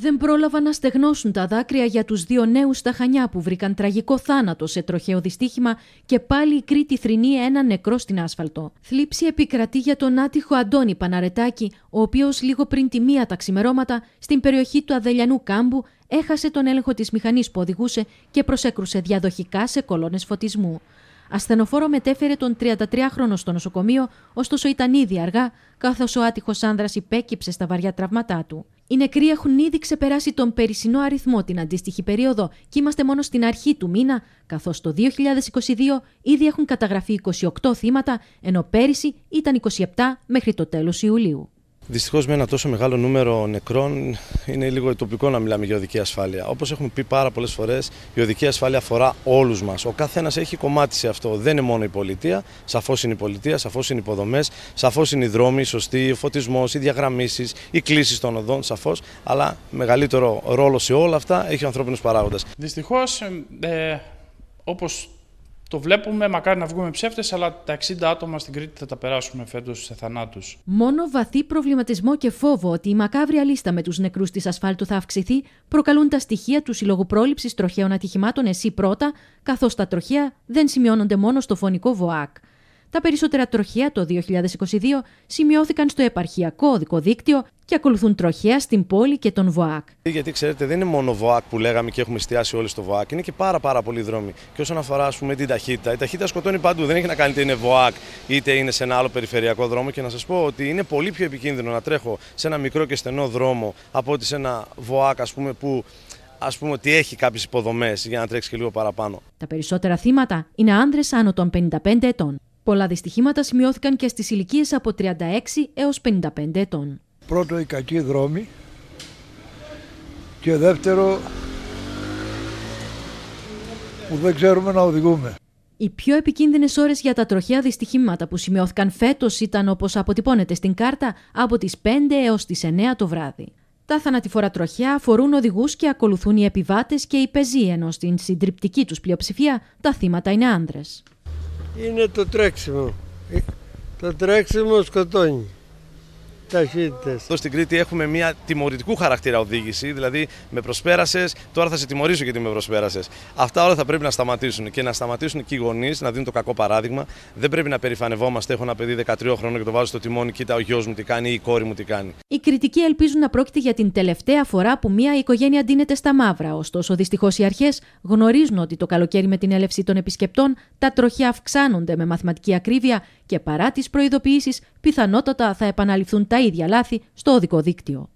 δεν πρόλαβαν να στεγνώσουν τα δάκρυα για τους δύο νέους στα Χανιά που βρήκαν τραγικό θάνατο σε τροχαίο δυστύχημα και πάλι η Κρήτη θρυνεί ένα νεκρό στην άσφαλτο. Θλίψη επικρατεί για τον άτυχο Αντώνη Παναρετάκη, ο οποίος λίγο πριν τη μία τα ξημερώματα στην περιοχή του Αδελιανού κάμπου έχασε τον έλεγχο της μηχανής που οδηγούσε και προσέκρουσε διαδοχικά σε κολόνες φωτισμού. Ασθενοφόρο μετέφερε τον 33χρονο στο νοσοκομείο, ωστόσο ήταν ήδη αργά, καθώς ο άτυχος άνδρας υπέκυψε στα βαριά τραύματά του. Οι νεκροί έχουν ήδη ξεπεράσει τον περσινό αριθμό την αντίστοιχη περίοδο και είμαστε μόνο στην αρχή του μήνα, καθώς το 2022 ήδη έχουν καταγραφεί 28 θύματα, ενώ πέρυσι ήταν 27 μέχρι το τέλος Ιουλίου. Δυστυχώς με ένα τόσο μεγάλο νούμερο νεκρών είναι λίγο τοπικό να μιλάμε για οδική ασφάλεια. Όπως έχουμε πει πάρα πολλές φορές, η οδική ασφάλεια αφορά όλους μας. Ο καθένας έχει κομμάτι σε αυτό. Δεν είναι μόνο η πολιτεία. Σαφώς είναι η πολιτεία, σαφώς είναι οι υποδομές, σαφώς είναι οι δρόμοι, οι σωστοί, ο φωτισμός, οι διαγραμμίσεις, οι κλήσεις των οδών, σαφώς. Αλλά μεγαλύτερο ρόλο σε όλα αυτά έχει ο ανθρώπινος παράγοντας. Δυστυχώς, ε, ε όπως το βλέπουμε, μακάρι να βγούμε ψεύτες, αλλά τα 60 άτομα στην Κρήτη θα τα περάσουμε φέτος σε θανάτους. Μόνο βαθύ προβληματισμό και φόβο ότι η μακάβρια λίστα με τους νεκρούς της ασφάλτου θα αυξηθεί προκαλούν τα στοιχεία του Συλλόγου Πρόληψης Τροχαίων Ατυχημάτων ΕΣΥ πρώτα, καθώς τα τροχιά δεν σημειώνονται μόνο στο φωνικό ΒΟΑΚ. Τα περισσότερα τροχέα το 2022 σημειώθηκαν στο επαρχιακό οδικό δίκτυο και ακολουθούν τροχέα στην πόλη και τον ΒΟΑΚ. Γιατί ξέρετε, δεν είναι μόνο ΒΟΑΚ που λέγαμε και έχουμε εστιάσει όλοι στο ΒΟΑΚ, είναι και πάρα, πάρα πολλοί δρόμοι. Και όσον αφορά ας πούμε, την ταχύτητα, η ταχύτητα σκοτώνει παντού. Δεν έχει να κάνει είτε είναι ΒΟΑΚ είτε είναι σε ένα άλλο περιφερειακό δρόμο. Και να σας πω ότι είναι πολύ πιο επικίνδυνο να τρέχω σε ένα μικρό και στενό δρόμο από ότι σε ένα ΒΟΑΚ, ας πούμε, που ας πούμε ότι έχει κάποιες υποδομές για να τρέξεις και λίγο παραπάνω. Τα περισσότερα θύματα είναι άνδρε άνω των 55 ετών. Πολλά δυστυχήματα σημειώθηκαν και στις ηλικίες από 36 έως 55 ετών. Πρώτο οι κακή δρόμοι και δεύτερο που δεν ξέρουμε να οδηγούμε. Οι πιο επικίνδυνες ώρες για τα τροχιά δυστυχήματα που σημειώθηκαν φέτος ήταν όπως αποτυπώνεται στην κάρτα από τις 5 έως τις 9 το βράδυ. Τα θανατηφόρα τροχιά αφορούν οδηγούς και ακολουθούν οι επιβάτες και οι πεζοί, ενώ στην συντριπτική τους πλειοψηφία τα θύματα είναι άνδρες είναι το τρέξιμο. Ε, το τρέξιμο σκοτώνει ταχύτητες. Εδώ στην Κρήτη έχουμε μια τιμωρητικού χαρακτήρα οδήγηση, δηλαδή με προσπέρασες, τώρα θα σε τιμωρήσω γιατί με προσπέρασες. Αυτά όλα θα πρέπει να σταματήσουν και να σταματήσουν και οι γονείς να δίνουν το κακό παράδειγμα. Δεν πρέπει να περηφανευόμαστε. Έχω ένα παιδί 13 χρόνια και το βάζω στο τιμόνι, κοίτα ο γιος μου τι κάνει ή η κόρη μου τι κάνει. Οι κριτικοί ελπίζουν να πρόκειται για την τελευταία φορά που μια οικογένεια ντύνεται στα μαύρα. Ωστόσο, δυστυχώς οι αρχές γνωρίζουν ότι το καλοκαίρι με την έλευση των επισκεπτών τα τροχιά αυξάνονται με μαθηματική ακρίβεια και παρά τις προειδοποιήσεις, πιθανότατα θα επαναληφθούν τα ίδια λάθη στο οδικό δίκτυο.